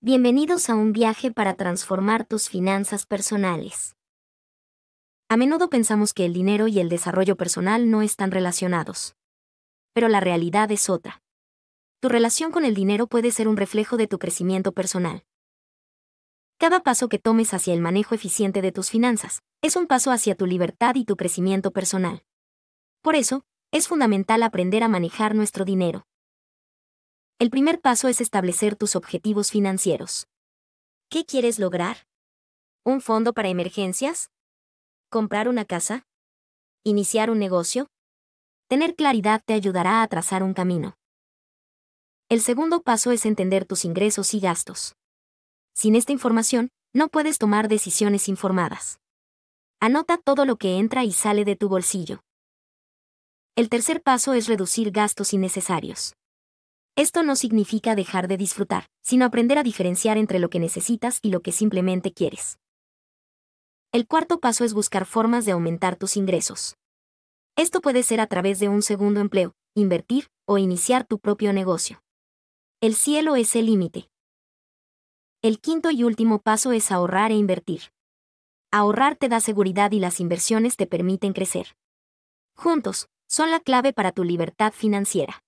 Bienvenidos a un viaje para transformar tus finanzas personales. A menudo pensamos que el dinero y el desarrollo personal no están relacionados. Pero la realidad es otra. Tu relación con el dinero puede ser un reflejo de tu crecimiento personal. Cada paso que tomes hacia el manejo eficiente de tus finanzas es un paso hacia tu libertad y tu crecimiento personal. Por eso, es fundamental aprender a manejar nuestro dinero. El primer paso es establecer tus objetivos financieros. ¿Qué quieres lograr? ¿Un fondo para emergencias? ¿Comprar una casa? ¿Iniciar un negocio? Tener claridad te ayudará a trazar un camino. El segundo paso es entender tus ingresos y gastos. Sin esta información, no puedes tomar decisiones informadas. Anota todo lo que entra y sale de tu bolsillo. El tercer paso es reducir gastos innecesarios. Esto no significa dejar de disfrutar, sino aprender a diferenciar entre lo que necesitas y lo que simplemente quieres. El cuarto paso es buscar formas de aumentar tus ingresos. Esto puede ser a través de un segundo empleo, invertir o iniciar tu propio negocio. El cielo es el límite. El quinto y último paso es ahorrar e invertir. Ahorrar te da seguridad y las inversiones te permiten crecer. Juntos, son la clave para tu libertad financiera.